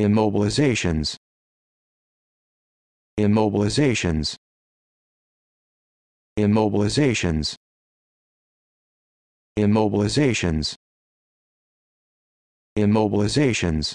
immobilizations immobilizations immobilizations immobilizations immobilizations